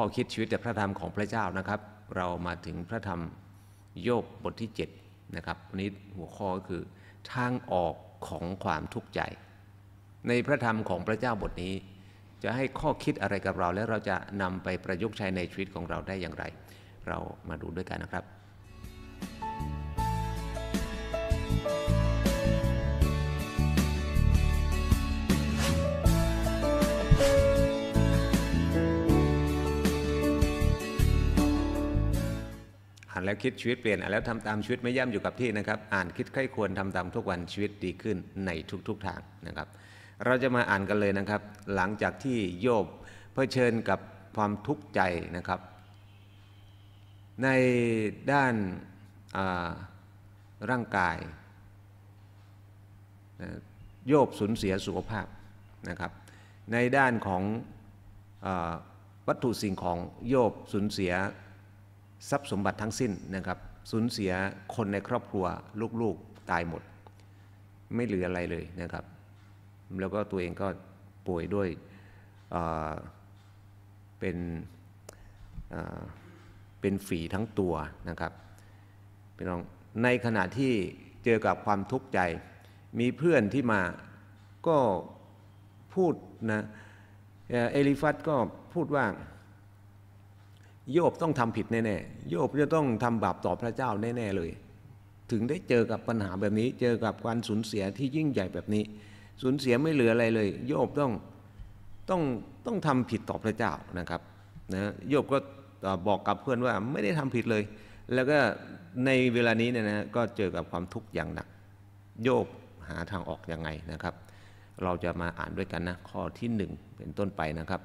ข้อคิดชีวิตแต่พระธรรมของพระเจ้านะครับ เรามาถึงพระธรรมโยบบทที่7นะครับวันนี้หัวข้อก็คือทางออกของความทุกข์ใจ ในพระธรรมของพระเจ้าบทนี้ จะให้ข้อคิดอะไรกับเราและเราจะนำไปประยุกต์ใช้ในชีวิตของเราได้อย่างไร เรามาดูด้วยกันนะครับานแล้วคิดชีวิตเปลี่ยนอ่านแล้วทำตามชีวิตไม่ย่ำอยู่กับที่นะครับ อ่านคิดใคร่ควรทำตามทุกวันชีวิตดีขึ้นในทุกๆทางนะครับ เราจะมาอ่านกันเลยนะครับ หลังจากที่โยบเผชิญกับความทุกข์ใจนะครับ ในด้านร่างกายโยบสูญเสียสุขภาพนะครับ ในด้านของวัตถุสิ่งของโยบสูญเสียทรัพย์สมบัติทั้งสิ้นนะครับสูญเสียคนในครอบครัว ลูก ๆตายหมด ไม่เหลืออะไรเลยนะครับ แล้วก็ตัวเองก็ป่วยด้วยเเป็นเป็นฝีทั้งตัวนะครับพี่น้องในขณะที่เจอกับความทุกข์ใจมีเพื่อนที่มาก็พูดนะ เอลิฟัตก็พูดว่าโยบต้องทำผิดแน่ๆโยบจะต้องทำบาปต่อพระเจ้าแน่ ๆเลย ถึงได้เจอกับปัญหาแบบนี้ เจอกับการสูญเสียที่ยิ่งใหญ่แบบนี้ สูญเสียไม่เหลืออะไรเลย โยบต้องต้องต้องทำผิดต่อพระเจ้านะครับนะโยบก็บอกกับเพื่อนว่าไม่ได้ทำผิดเลย แล้วก็ในเวลานี้เนี่ยนะก็เจอกับความทุกข์อย่างหนัก โยบหาทางออกยังไงนะครับ เราจะมาอ่านด้วยกันนะข้อที่1เป็นต้นไปนะครับ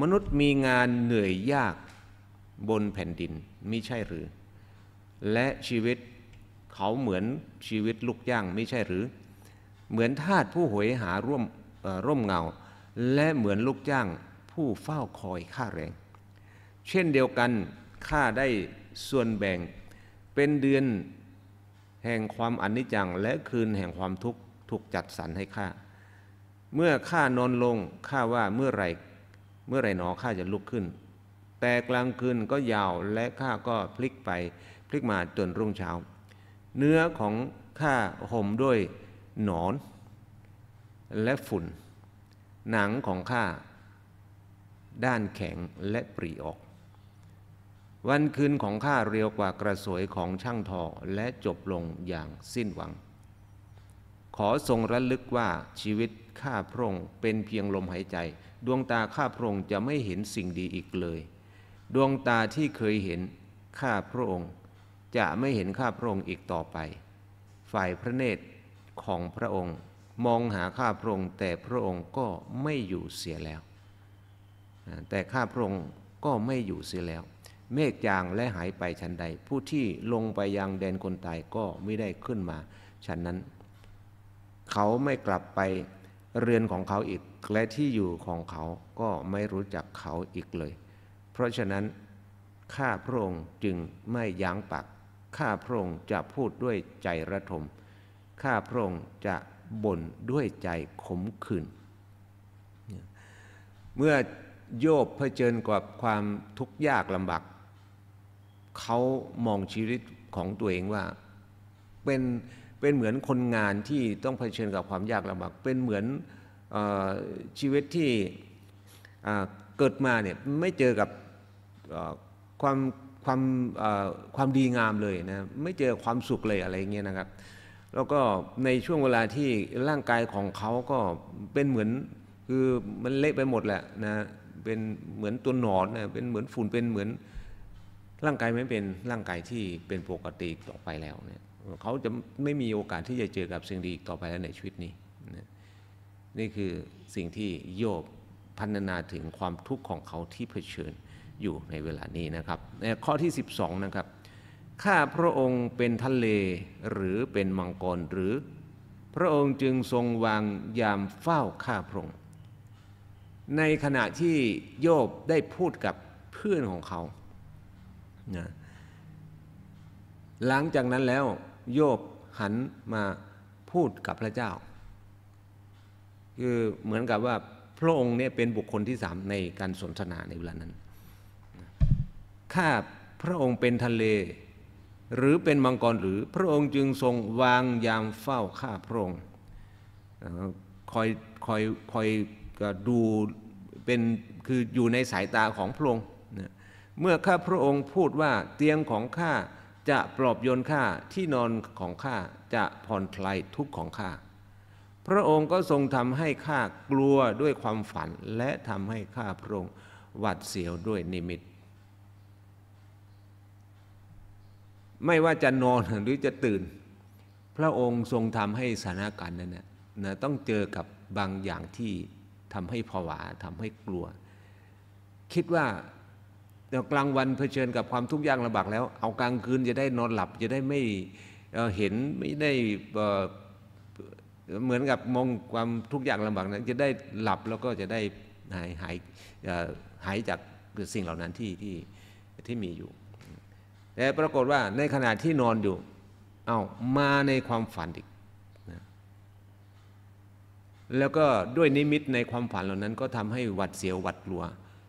มนุษย์มีงานเหนื่อยยากบนแผ่นดินมิใช่หรือ และชีวิตเขาเหมือนชีวิตลูกย่างมิใช่หรือ เหมือนทาตผู้หวยหาร่วมร่มเงา และเหมือนลูกย่างผู้เฝ้าคอยค่าแรง เช่นเดียวกันข้าได้ส่วนแบ่งเป็นเดือนแห่งความอนิจจังและคืนแห่งความทุกข์ถูกจัดสรรให้ข้าเมื่อข้านอนลงข้าว่าเมื่อไรเมื่อไรหนอข้าจะลุกขึ้นแต่กลางคืนก็ยาวและข้าก็พลิกไป พลิกมาจน รุ่งเช้า เนื้อของข้าห่มด้วย หนอน และฝุ่น หนังของข้าด้านแข็งและปรีออก วันคืนของข้าเร็วกว่ากระสวยของช่างทอและจบลงอย่างสิ้นหวัง ขอทรงระลึกว่าชีวิตข้าพระองค์เป็นเพียงลมหายใจ ดวงตาข้าพระองค์จะไม่เห็นสิ่งดีอีกเลยดวงตาที่เคยเห็นข้าพระองค์ จะไม่เห็นข้าพระองค์อีกต่อไป ฝ่ายพระเนตรของพระองค์ มองหาข้าพระองค์แต่พระองค์ก็ไม่อยู่เสียแล้ว แต่ข้าพระองค์ก็ไม่อยู่เสียแล้ว เมฆจางและหายไปชั้นใด ผู้ที่ลงไปยังแดนคนตายก็ไม่ได้ขึ้นมาชั้นนั้น เขาไม่กลับไปเรือนของเขาอีกและที่อยู่ของเขาก็ไม่รู้จักเขาอีกเลยเพราะฉะนั้นข้าพระองค์จึงไม่ยั้งปักข้าพระองค์จะพูดด้วยใจระทม ข้าพระองค์จะบ่นด้วยใจขมขื่นเมื่อโยบเผชิญกับความทุกข์ยากลำบากเขามองชีวิตของตัวเองว่าเป็นเป็นเหมือนคนงานที่ต้องเผชิญกับความยากลำบาก เป็นเหมือนอชีวิตที่เกิดมาเนี่ยไม่เจอกับความความความดีงามเลยนะไม่เจอความสุขเลยอะไรเงี้ยนะครับ แล้วก็ในช่วงเวลาที่ร่างกายของเขาก็เป็นเหมือนคือมันเละไปหมดแหละนะเป็นเหมือนตัวหนอนนะเป็นเหมือนฝุ่นเป็นเหมือนร่างกายไม่เป็นร่างกายที่เป็นปกติต่อไปแล้วเนี่ยเขาจะไม่มีโอกาสที่จะเจอกับสิ่งดีต่อไปแล้วในชีวิตนี้นะนี่คือสิ่งที่โยบพันนาถึงความทุกข์ของเขาที่เผชิญอยู่ในเวลานี้นะครับข้อที่12นะครับข้าพระองค์เป็นทะเลหรือเป็นมังกรหรือพระองค์จึงทรงวางยามเฝ้าข้าพระองค์ ในขณะที่โยบได้พูดกับเพื่อนของเขานะหลังจากนั้นแล้วโยบหันมาพูดกับพระเจ้า คือเหมือนกับว่าพระองค์เนี่ยเป็นบุคคลที่สามในการสนทนาในเวลานั้นข้าพระองค์เป็นทะเล หรือเป็นมังกรหรือพระองค์จึงทรงวางยามเฝ้าข้าพระองค์คอยคอยคอยดูเป็นคืออยู่ในสายตาของพระองค์ เมื่อข้าพระองค์พูดว่าเตียงของข้าจะปลอบโยนข้าที่นอนของข้าจะผ่อนคลายทุกข์ของข้าพระองค์ก็ทรงทำให้ข้ากลัวด้วยความฝันและทำให้ข้าพระองค์หวัดเสียวด้วยนิมิตไม่ว่าจะนอนหรือจะตื่น พระองค์ทรงทำให้สถานการณ์นั้นนะต้องเจอกับบางอย่างที่ทำให้ผวาทำให้กลัว คิดว่าเดี๋ยวกลางวันเผชิญกับความทุกข์ยากลำบากแล้วเอากลางคืนจะได้นอนหลับจะได้ไม่เห็น ไม่ได้เหมือนกับมองความทุกข์ยากลำบากนั้นจะได้หลับแล้วก็จะได้หายหายหายจากสิ่งเหล่านั้นที่ ที่ที่มีอยู่แต่ปรากฏว่าในขณะที่นอนอยู่ เอา้า มาในความฝันอีกนะแล้วก็ด้วยนิมิตในความฝันเหล่านั้น ก็ทำให้หวัดเสียวหวัดกลัว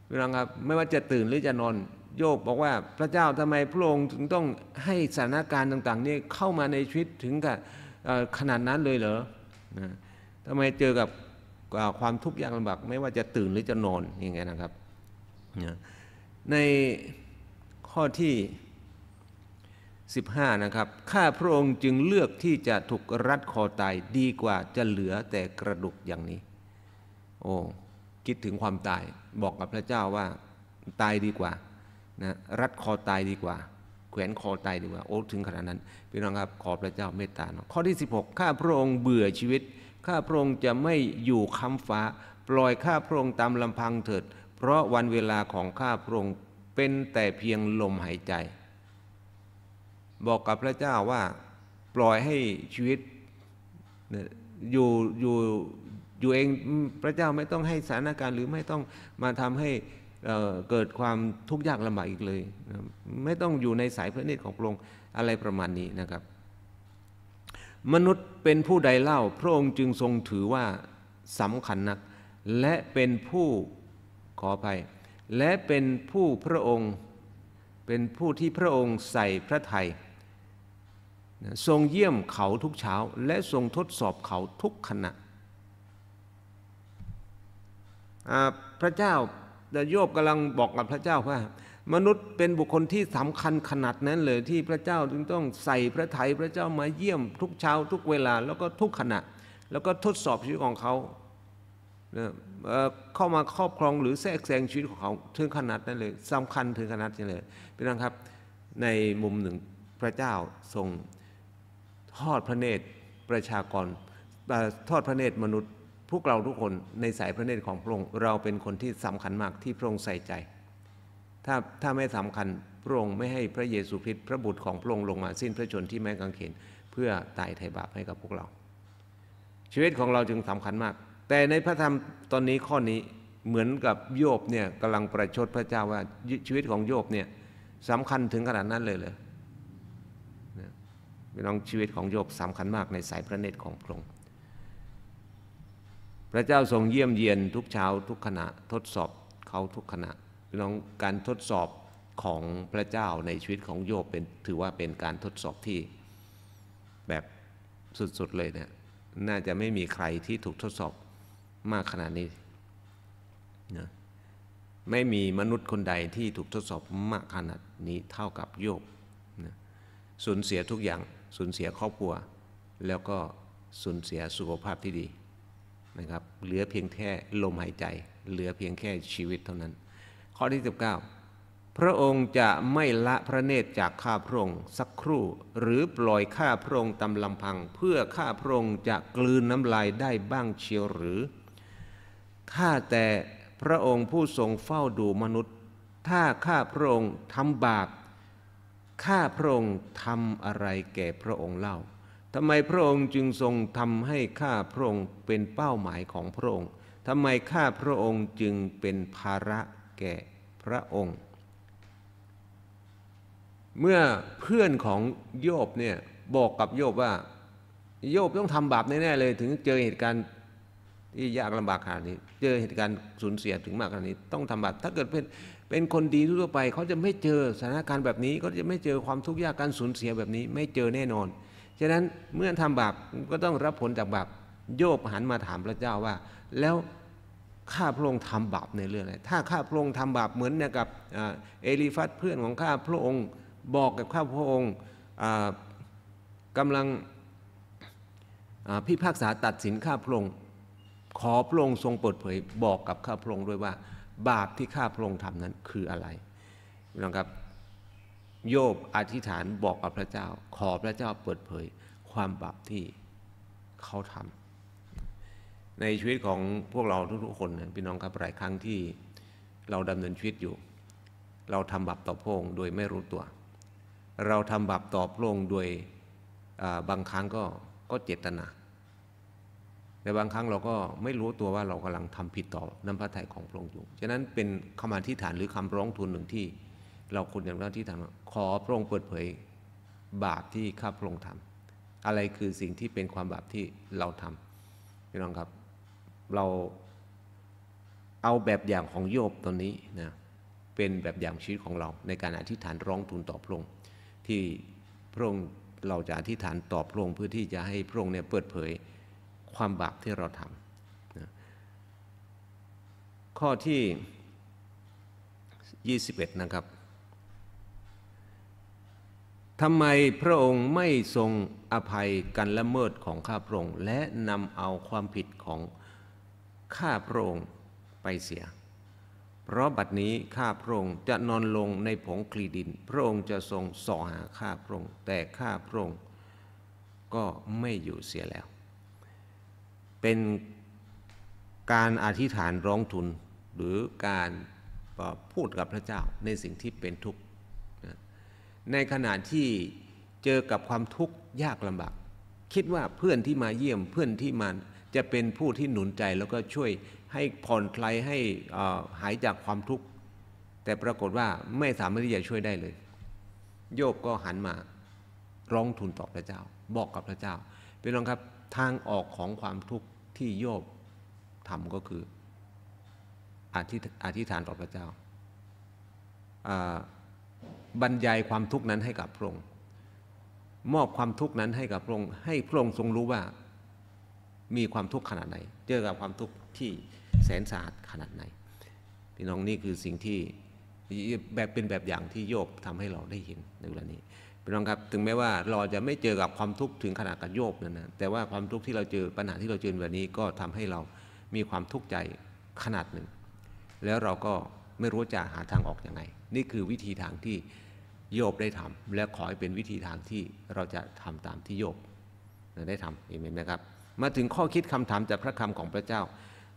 พี่น้องครับไม่ว่าจะตื่น หรือจะนอนโยบบอกว่าพระเจ้าทำไมพระองค์ถึงต้องให้สถานการณ์ต่าง ๆ นี่เข้ามาในชีวิตถึงกับขนาดนั้นเลยเหรอนะทำไมเจอกับความทุกข์ยากลำบากไม่ว่าจะตื่นหรือจะนอนอย่างไงนะครับ ในข้อที่15 นะครับ ข้าพระองค์จึงเลือกที่จะถูกรัดคอตายดีกว่า จะเหลือแต่กระดูกอย่างนี้ โอ้ คิดถึงความตาย บอกกับพระเจ้าว่าตายดีกว่า นะ รัดคอตายดีกว่า แขวนคอตายดีกว่า โอ้ ถึงขนาดนั้น พี่น้องครับ ขอพระเจ้าเมตตาเนาะข้อที่16ข้าพระองค์เบื่อชีวิต ข้าพระองค์จะไม่อยู่ค้ำฟ้า ปล่อยข้าพระองค์ตามลำพังเถิด เพราะวันเวลาของข้าพระองค์เป็นแต่เพียงลมหายใจบอกกับพระเจ้าว่าปล่อยให้ชีวิตอยู่ อยู่อยู่เองพระเจ้าไม่ต้องให้สถานการณ์หรือไม่ต้องมาทำให้เกิดความทุกข์ยากลำบากอีกเลย ไม่ต้องอยู่ในสายพระเนตรของพระองค์อะไรประมาณนี้นะครับ มนุษย์เป็นผู้ใดเล่าพระองค์จึงทรงถือว่าสำคัญนัก และเป็นผู้ขออภัย และเป็นผู้พระองค์ เป็นผู้ที่พระองค์ใส่พระทัยทรงเยี่ยมเขาทุกเช้า และทรงทดสอบเขาทุกขณะ พระเจ้าโยบกำลังบอกกับพระเจ้าว่ามนุษย์เป็นบุคคลที่สำคัญขนาดนั้นเลยที่พระเจ้าจึงต้องใส่พระทัยพระเจ้ามาเยี่ยมทุกเช้า ทุกเวลาแล้วก็ทุกขณะแล้วก็ทดสอบชีวิตของเขาเข้ามาครอบครองหรือแทรกแซงชีวิตของเขา ถึงขนาดนั้นเลยสำคัญถึงขนาดนั้นเลยพี่น้องครับในมุมหนึ่งพระเจ้าทรงทอดพระเนตรประชากร ทอดพระเนตรมนุษย์ พวกเราทุกคนในสายพระเนตรของพระองค์เราเป็นคนที่สำคัญมากที่พระองค์ใส่ใจ ถ้าถ้าไม่สำคัญพระองค์ไม่ให้พระเยซูคริสต์พระบุตรของพระองค์ลงมา สิ้นพระชนที่ไม้กางเขนเพื่อตายไถ่บาปให้กับพวกเรา ชีวิตของเราจึงสำคัญมาก แต่ในพระธรรมตอนนี้ข้อนี้เหมือนกับโยบเนี่ยกำลังประชดพระเจ้าว่าชีวิตของโยบเนี่ยสำคัญถึงขนาดนั้นเลยเลยพี่น้องชีวิตของโยบสำคัญมากในสายพระเนตรของพระองค์ พระเจ้าทรงเยี่ยมเยียนทุกเช้าทุกขณะทดสอบเขาทุกขณะพี่น้องการทดสอบของพระเจ้าในชีวิตของโยบเป็นถือว่าเป็นการทดสอบที่แบบสุดๆเลยเนะน่าจะไม่มีใครที่ถูกทดสอบมากขนาดนี้นะไม่มีมนุษย์คนใดที่ถูกทดสอบมากขนาดนี้เท่ากับโยบนะสูญเสียทุกอย่างสูญเสียครอบครัวแล้วก็สูญเสียสุขภาพที่ดีนะครับเหลือเพียงแค่ลมหายใจ เหลือเพียงแค่ชีวิตเท่านั้นข้อที่19พระองค์จะไม่ละพระเนตรจากข้าพระองค์ สักครู่หรือปล่อยข้าพระองค์ตำลำพัง เพื่อข้าพระองค์จะกลืนน้ำลายได้บ้างเชียวหรือข้าแต่พระองค์ผู้ทรงเฝ้าดูมนุษย์ ถ้าข้าพระองค์ทำบาปข้าพระองค์ทำอะไรแก่พระองค์เล่าทำไมพระองค์จึงทรงทำให้ข้าพระองค์เป็นเป้าหมายของพระองค์ ทำไมข้าพระองค์จึงเป็นภาระแก่พระองค์ เมื่อเพื่อนของโยบเนี่ยบอกกับโยบว่าโยบต้องทำบาปแน่ๆเลยถึงเจอเหตุการณ์ที่ยากลำบากขนาดนี้ เจอเหตุการณ์สูญเสียถึงมากขนาดนี้ ต้องทำบาป ถ้าเกิดเป็นเป็นคนดีทั่วไปเขาจะไม่เจอสถานการณ์แบบนี้เขาจะไม่เจอความทุกข์ยากการสูญเสียแบบนี้ไม่เจอแน่นอน ฉะนั้นเมื่อทำบาปก็ต้องรับผลจากบาปโยบหันมาถามพระเจ้าว่า แล้วข้าพระองค์ทำบาปในเรื่องอะไรถ้าข้าพระองค์ทำบาปเหมือนกับเอลิฟัตเพื่อนของข้าพระองค์บอกกับข้าพระองค์กำลังพิพากษาตัดสินข้าพระองค์ขอพระองค์ทรงเปิดเผยบอกกับข้าพระองค์ด้วยว่าบาปที่ข้าพระองค์ทำนั้นคืออะไรนะครับโยบอธิษฐานบอกกับพระเจ้า ขอพระเจ้าเปิดเผยความบาปที่เขาทำในชีวิตของพวกเราทุกๆคนนะพี่น้องครับหลายครั้งที่เราดำเนินชีวิตอยู่ เราทำบาปต่อพระองค์โดยไม่รู้ตัว เราทำบาปต่อพระองค์โดยบางครั้งก็ก็เจตนาแต่บางครั้ง เราก็ไม่รู้ตัวว่าเรากำลังทำผิดต่อน้ำพระทัยของพระองค์อยู่ฉะนั้นเป็นคำอธิษฐานหรือคำร้องทูลหนึ่งที่ เราควร่างแรกที่ฐานขอพระองค์เปิดเผยบาปที่ข้าพระองค์ทำอะไรคือสิ่งที่เป็นความบาปที่เราทำพี่น้องครับ เราเอาแบบอย่างของโยบตอนนี้นะเป็นแบบอย่างชีวิตของเราในการอธิษฐานร้องทูลต่อพระองค์ที่พระองค์เราจะอธิษฐานต่อพระองค์เพื่อที่จะให้พระองค์เนี่ยเปิดเผยความบาปที่เราทำ ข้อที่ 21 นะครับ ทำไมพระองค์ไม่ทรงอภัยการละเมิดของข้าพระองค์และนำเอาความผิดของข้าพระองค์ไปเสีย เพราะบัดนี้ข้าพระองค์จะนอนลงในผงคลีดินพระองค์จะทรงส่อหาข้าพระองค์แต่ข้าพระองค์ก็ไม่อยู่เสียแล้วเป็นการอธิษฐานร้องทุนหรือการพูดกับพระเจ้า ในสิ่งที่เป็นทุกข์ ในขณะที่เจอกับความทุกข์ยากลำบาก คิดว่าเพื่อนที่มาเยี่ยมเพื่อนที่มา จะเป็นผู้ที่หนุนใจ แล้วก็ช่วยให้ผ่อนคลายให้หายจากความทุกข์แต่ปรากฏว่าไม่สามารถที่จะช่วยได้เลย โยบก็หันมาร้องทุนต่อพระเจ้า บอกกับพระเจ้าเป็นรองครับทางออกของความทุกข์ที่โยบทำก็คืออธิอธิษฐานต่อพระเจ้าบรรยายความทุกข์นั้นให้กับพระองค์มอบความทุกข์นั้นให้กับพระองค์ให้พระองค์ทรงรู้ว่ามีความทุกข์ขนาดไหน เจอกับความทุกข์ที่แสนสาหัสขนาดไหนพี่น้องนี่คือสิ่งที่แบบเป็นแบบอย่างที่โยบทำให้เราได้เห็นในเวลานี้พี่น้องครับ ถึงแม้ว่าเราจะไม่เจอกับความทุกข์ถึงขนาดกับโยบนั่นนะแต่ว่าความทุกข์ที่เราเจอ ปัญหาที่เราเจอแบบนี้ ก็ทำให้เรามีความทุกข์ใจขนาดหนึ่ง แล้วเราก็ไม่รู้จะหาทางออกอยังไงนี่คือวิธีทางที่โยบได้ทำ และขอให้เป็นวิธีทางที่เราจะทำตามที่โยบได้ทำเห็นไหมครับ มาถึงข้อคิดคำถามจากพระคำของพระเจ้า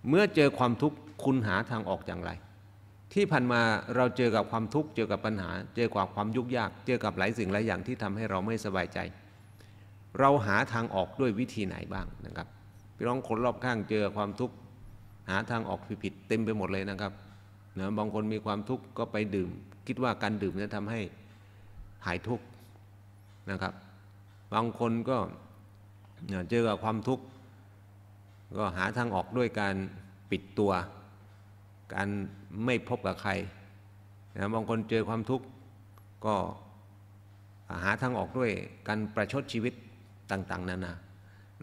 เมื่อเจอความทุกข์คุณหาทางออกอย่างไรที่ผ่านมาเราเจอกับความทุกข์ เจอกับปัญหา เจอกับความยุ่งยาก เจอกับหลายสิ่งหลายอย่างที่ทำให้เราไม่สบายใจ เราหาทางออกด้วยวิธีไหนบ้างนะครับพี่น้องคนรอบข้างเจอความทุกข์หาทางออกผิดๆเต็มไปหมดเลยนะครับนะบางคนมีความทุกข์ก็ไปดื่มคิดว่าการดื่มจะทำให้หายทุกข์นะครับ บางคนก็เจอกับความทุกข์ก็หาทางออกด้วยการปิดตัวการไม่พบกับใครนะบางคนเจอความทุกข์ก็หาทางออกด้วยการประชดชีวิตต่าง ๆนานา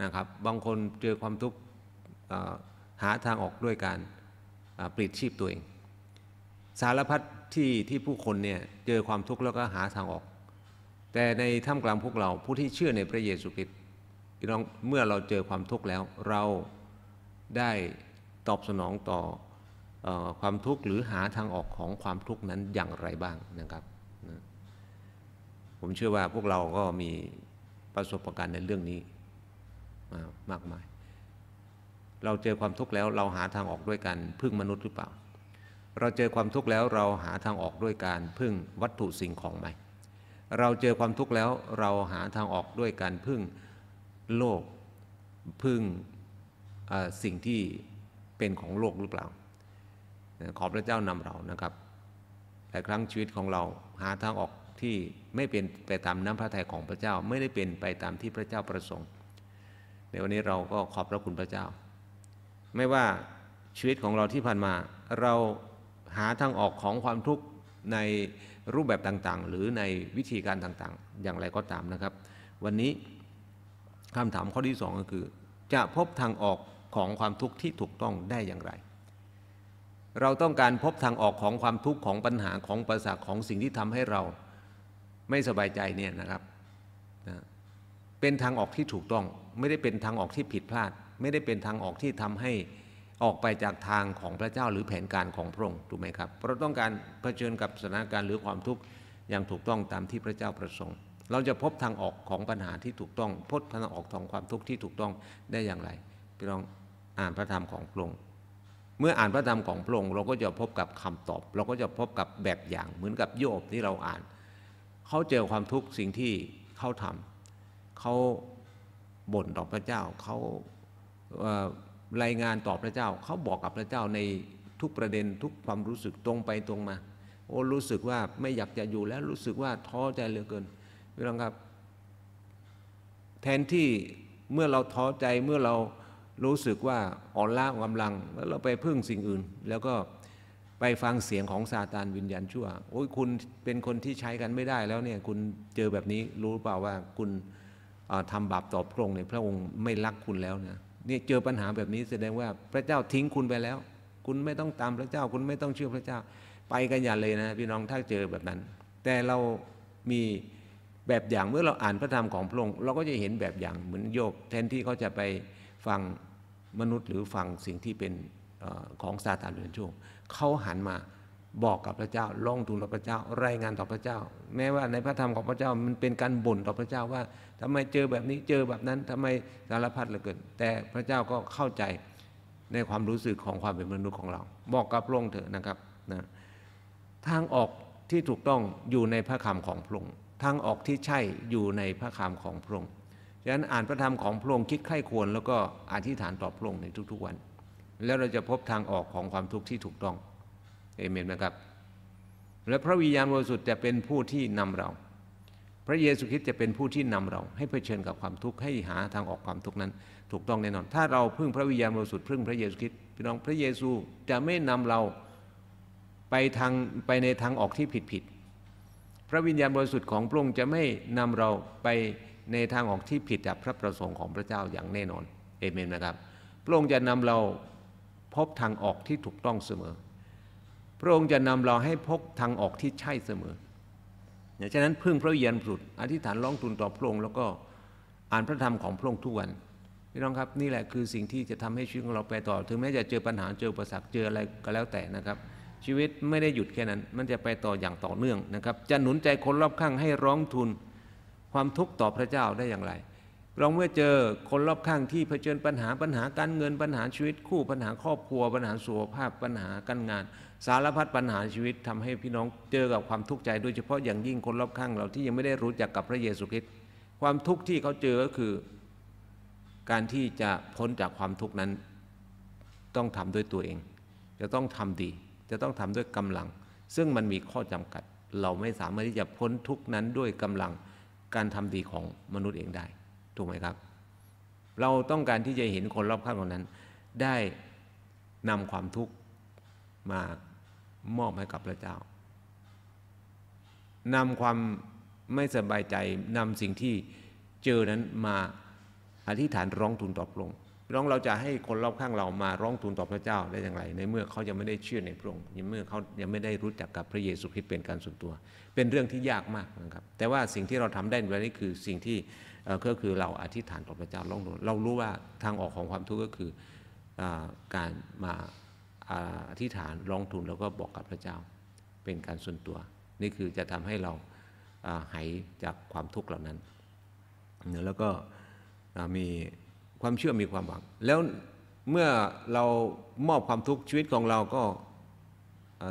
นะครับ บางคนเจอความทุกข์หาทางออกด้วยการปลิดชีพตัวเอง สารพัดที่ที่ผู้คนเนี่ยเจอความทุกข์แล้วก็หาทางออก แต่ในท่ามกลางพวกเราผู้ที่เชื่อในพระเยซูคริสต์เมื่อเราเจอความทุกข์แล้วเราได้ตอบสนองต่อความทุกข์หรือหาทางออกของความทุกข์นั้นอย่างไรบ้างนะครับ ผมเชื่อว่าพวกเราก็มีประสบการณ์ในเรื่องนี้มากมาย เราเจอความทุกข์แล้วเราหาทางออกด้วยการพึ่งมนุษย์หรือเปล่า เราเจอความทุกข์แล้วเราหาทางออกด้วยการพึ่งวัตถุสิ่งของไหมเราเจอความทุกข์แล้วเราหาทางออกด้วยการพึ่งโลกพึ่งสิ่งที่เป็นของโลกหรือเปล่าขอพระเจ้านำเรานะครับหลายครั้งชีวิตของเราหาทางออกที่ไม่เป็นไปตามน้ำพระทัยของพระเจ้าไม่ได้เป็นไปตามที่พระเจ้าประสงค์ ในวันนี้เราก็ขอบพระคุณพระเจ้า ไม่ว่าชีวิตของเราที่ผ่านมา เราหาทางออกของความทุกข์ในรูปแบบต่างๆ หรือในวิธีการต่างๆ อย่างไรก็ตามนะครับ วันนี้คำถามข้อที่2ก็คือ จะพบทางออกของความทุกข์ที่ถูกต้องได้อย่างไรเราต้องการพบทางออกของความทุกข์ของปัญหาของประสาของสิ่งที่ทำให้เราไม่สบายใจเนี่ยนะครับ เป็นทางออกที่ถูกต้อง ไม่ได้เป็นทางออกที่ผิดพลาด ไม่ได้เป็นทางออกที่ทำให้ออกไปจากทางของพระเจ้าหรือแผนการของพระองค์ถูกไหมครับเราต้องการเผชิญกับสถานการณ์หรือความทุกข์ อย่างถูกต้องตามที่พระเจ้าประสงค์ เราจะพบทางออกของปัญหาที่ถูกต้องพบทางออกของความทุกข์ที่ถูกต้องได้อย่างไรไปลองอ่านพระธรรมของพระองค์เมื่ออ่านพระธรรมของพระองค์เราก็จะพบกับคำตอบ เราก็จะพบกับแบบอย่างเหมือนกับโยบที่เราอ่านเขาเจอความทุกข์สิ่งที่เขาทำเขาบ่นต่อพระเจ้าเขารายงานต่อพระเจ้าเขาบอกกับพระเจ้าในทุกประเด็นทุกความรู้สึกตรงไปตรงมาโอ้รู้สึกว่าไม่อยากจะอยู่แล้วรู้สึกว่าท้อใจเหลือเกินพี่ร้องครับ แทนที่เมื่อเราท้อใจเมื่อเรารู้สึกว่าอ่อนล้ากำลังแล้วเราไปพึ่งสิ่งอื่น แล้วก็ไปฟังเสียงของซาตานวิญญาณชั่ว โอ้ยคุณเป็นคนที่ใช้กันไม่ได้แล้วเนี่ยคุณเจอแบบนี้รู้เปล่าว่าคุณทำบาปต่อพระองค์เนี่ยพระองค์ไม่รักคุณแล้วนะนี่เจอปัญหาแบบนี้แสดงว่าพระเจ้าทิ้งคุณไปแล้ว คุณไม่ต้องตามพระเจ้าคุณไม่ต้องเชื่อพระเจ้าไปกันอย่าเลยนะพี่น้องถ้าเจอแบบนั้น แต่เรามีแบบอย่างเมื่อเราอ่านพระธรรมของพระองค์เราก็จะเห็นแบบอย่างเหมือนโยบแทนที่เขาจะไปฟังมนุษย์หรือฟังสิ่งที่เป็นของซาตานเรือนช่วงเขาหันมาบอกกับพระเจ้าลงทูลต่อพระเจ้ารายงานต่อพระเจ้า แม้ว่าในพระธรรมของพระเจ้ามันเป็นการบ่นต่อพระเจ้าว่า ทำไมเจอแบบนี้เจอแบบนั้นทำไมสารพัดเหลือเกิน แต่พระเจ้าก็เข้าใจในความรู้สึกของความเป็นมนุษย์ของเรา บอกกับพระองค์เถอะนะครับนะทางออกที่ถูกต้องอยู่ในพระคำของพระองค์ทางออกที่ใช่อยู่ในพระคำของพระองค์ฉะนั้นอ่านพระธรรมของพระองค์คิดไข้ควร แล้วก็อธิษฐานต่อพระองค์ในทุกๆวัน แล้วเราจะพบทางออกของความทุกข์ที่ถูกต้องเอเมนนะครับ และพระวิญญาณบริสุทธิ์จะเป็นผู้ที่นำเรา พระเยซูคริสต์จะเป็นผู้ที่นำเรา ให้เผชิญกับความทุกข์ให้หาทางออกความทุกข์นั้น ถูกต้องแน่นอนถ้าเราพึ่งพระวิญญาณบริสุทธิ์พึ่งพระเยซูคริสต์พี่น้องพระเยซูจะไม่นำเราไปทางไปในทางออกที่ผิดผิดพระวิญญาณบริสุทธิ์ของพระองค์จะไม่นำเราไปในทางออกที่ผิดจากพระประสงค์ของพระเจ้าอย่างแน่นอนเอเมนนะครับ พระองค์จะนำเราพบทางออกที่ถูกต้องเสมอ พระองค์จะนำเราให้พบทางออกที่ใช่เสมอฉะนั้นพึ่งพระเยนผุดอธิษฐานร้องทูลต่อพระองค์แล้วก็อ่านพระธรรมของพระองค์ทุกวันพี่น้องครับ นี่แหละคือสิ่งที่จะทำให้ชีวิตของเราไปต่อ ถึงแม้จะเจอปัญหาเจอประสรรเจออะไรก็แล้วแต่นะครับ ชีวิตไม่ได้หยุดแค่นั้น มันจะไปต่ออย่างต่อเนื่องนะครับจะหนุนใจคนรอบข้างให้ร้องทูลความทุกข์ต่อพระเจ้าได้อย่างไรเราเมื่อเจอคนรอบข้างที่เผชิญปัญหาปัญหาการเงินปัญหาชีวิตคู่ปัญหาครอบครัว ปัญหาสุขภาพ ปัญหาการงาน สารพัดปัญหาชีวิต ทำให้พี่น้องเจอกับความทุกข์ใจโดยเฉพาะอย่างยิ่งคนรอบข้าง เราที่ยังไม่ได้รู้จักกับพระเยซูคริสต์ความทุกข์ที่เขาเจอก็คือการที่จะพ้นจากความทุกข์นั้น ต้องทำด้วยตัวเอง จะต้องทำดี จะต้องทำด้วยกำลัง ซึ่งมันมีข้อจำกัดเราไม่สามารถที่จะพ้นทุกข์นั้นด้วยกำลังการทำดีของมนุษย์เองได้ถูกไหมครับ เราต้องการที่จะเห็นคนรอบข้างคนนั้นได้นำความทุกข์มามอบให้กับพระเจ้านำความไม่สบายใจนำสิ่งที่เจอนั้นมาอธิษฐานร้องทูลต่อพระองค์พี่น้องเราจะให้คนรอบข้างเรามาร้องทูลต่อพระเจ้าได้อย่างไร ในเมื่อเขายังไม่ได้เชื่อในพระองค์ในเมื่อเขายังไม่ได้รู้จักกับพระเยซูคริสต์เป็นการส่วนตัว เป็นเรื่องที่ยากมากนะครับแต่ว่าสิ่งที่เราทำได้ในวนนี้คือสิ่งที่ก็คือเราอธิษฐานต่อพระเจ้าร้องทูลเรารู้ว่าทางออกของความทุกข์ก็คือการมาอธิษฐานร้องทูลแล้วก็บอกกับพระเจ้าเป็นการส่วนตัว นี่คือจะทำให้เราหายจากความทุกข์เหล่านั้น แล้วก็มีความเชื่อมีความหวัง แล้วเมื่อเรามอบความทุกข์ชีวิตของเรา ก็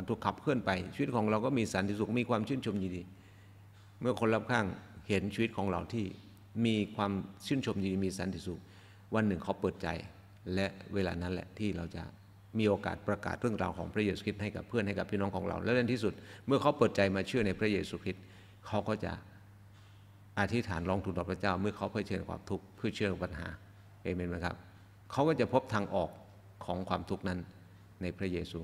ถูกขับเคลื่อนไปชีวิตของเราก็มีสันติสุขมีความชื่นชมยินดีเมื่อคนรับข้างเห็นชีวิตของเราที่มีความชื่นชมยินดีมีสันติสุขวันหนึ่งเขาเปิดใจและเวลานั้นแหละที่เราจะมีโอกาสประกาศเรื่องราวของพระเยซูคริสต์ให้กับเพื่อนให้กับพี่น้องของเรา และในที่สุดเมื่อเขาเปิดใจมาเชื่อในพระเยซูคริสต์เขาก็จะอธิษฐานร้องทูลต่อพระเจ้า เมื่อเขาเผชิญความทุกข์เพื่อเชื่อปัญหาเอเมนไหมครับเขาก็จะพบทางออกของความทุกข์นั้นในพระเยซู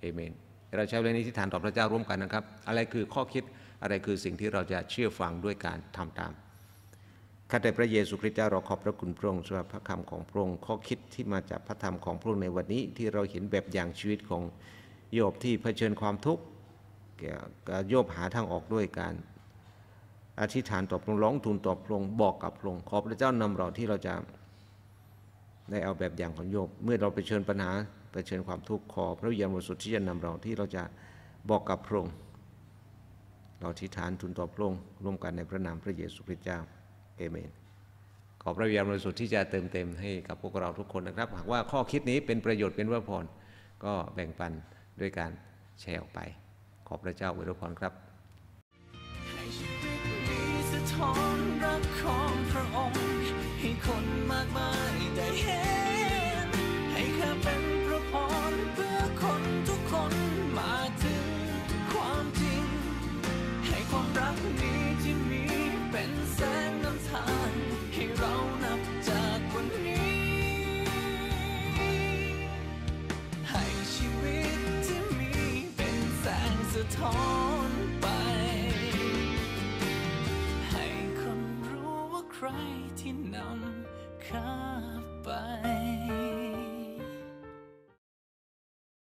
เอเมน เราใช้เรื่องนี้ที่ฐานต่อพระเจ้าร่วมกันนะครับ อะไรคือข้อคิด อะไรคือสิ่งที่เราจะเชื่อฟังด้วยการทำตาม ข้าแต่พระเยซูคริสต์เจ้าเราขอบพระคุณพระองค์สำหรับพระคำของพระองค์ ข้อคิดที่มาจากพระธรรมของพระองค์ในวันนี้ที่เราเห็นแบบอย่างชีวิตของโยบที่เผชิญความทุกข์ก่โยบหาทางออกด้วยการอธิษฐานต่อพระองค์ ร้องทูลต่อพระองค์ บอกกับพระองค์ ขอพระเจ้านำเราที่เราจะได้เอาแบบอย่างของโยบเมื่อเราไปเชิญปัญหาไปเชิญความทุกข์ขอพระเยซูาบรสุดที่จะนำเราที่เราจะบอกกับพระองค์เราทิฏฐานทุนต่อพระองค์ร่วมกันในพระนามพระเยซูคริสต์เจ้าเอเมนขอพระเยซูาบรสุดที่จะเติมเต็มให้กับพวกเราทุกคนนะครับ หากว่าข้อคิดนี้เป็นประโยชน์เป็นวระพรก็แบ่งปันด้วยการแชร์ออกไป ขอพระเจ้าอวยพรครับให้คนมากมายเให้อเป็นระพรเพื่อคนทุกคนมาถึงความจริง ให้ความรักนี้ที่มีเป็นแสงนำทางให้เรานจนนี้ ให้ชีวิตที่มีเป็นแสงสะท้อน